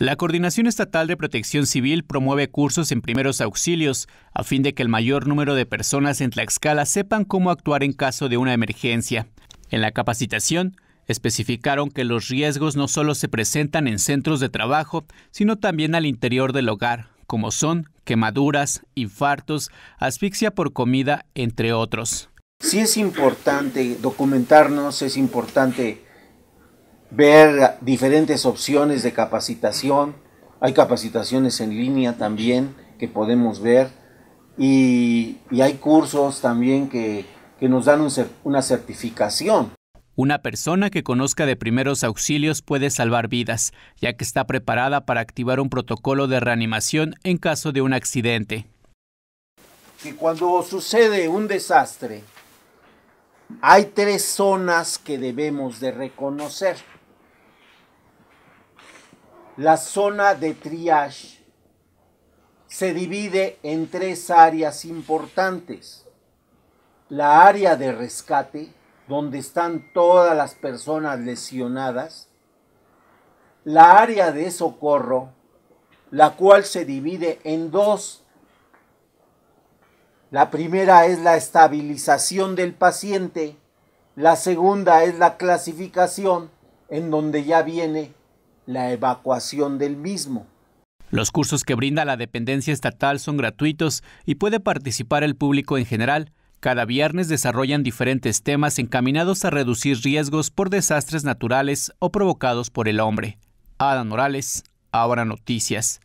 La Coordinación Estatal de Protección Civil promueve cursos en primeros auxilios a fin de que el mayor número de personas en Tlaxcala sepan cómo actuar en caso de una emergencia. En la capacitación, especificaron que los riesgos no solo se presentan en centros de trabajo, sino también al interior del hogar, como son quemaduras, infartos, asfixia por comida, entre otros. Sí es importante documentarnos, es importante ver diferentes opciones de capacitación. Hay capacitaciones en línea también que podemos ver y, hay cursos también que, nos dan una certificación. Una persona que conozca de primeros auxilios puede salvar vidas, ya que está preparada para activar un protocolo de reanimación en caso de un accidente. Que cuando sucede un desastre, hay tres zonas que debemos de reconocer. La zona de triage se divide en tres áreas importantes. La área de rescate, donde están todas las personas lesionadas. La área de socorro, la cual se divide en dos. La primera es la estabilización del paciente. La segunda es la clasificación, en donde ya viene la evacuación del mismo. Los cursos que brinda la dependencia estatal son gratuitos y puede participar el público en general. Cada viernes desarrollan diferentes temas encaminados a reducir riesgos por desastres naturales o provocados por el hombre. Adam Morales, ahora noticias.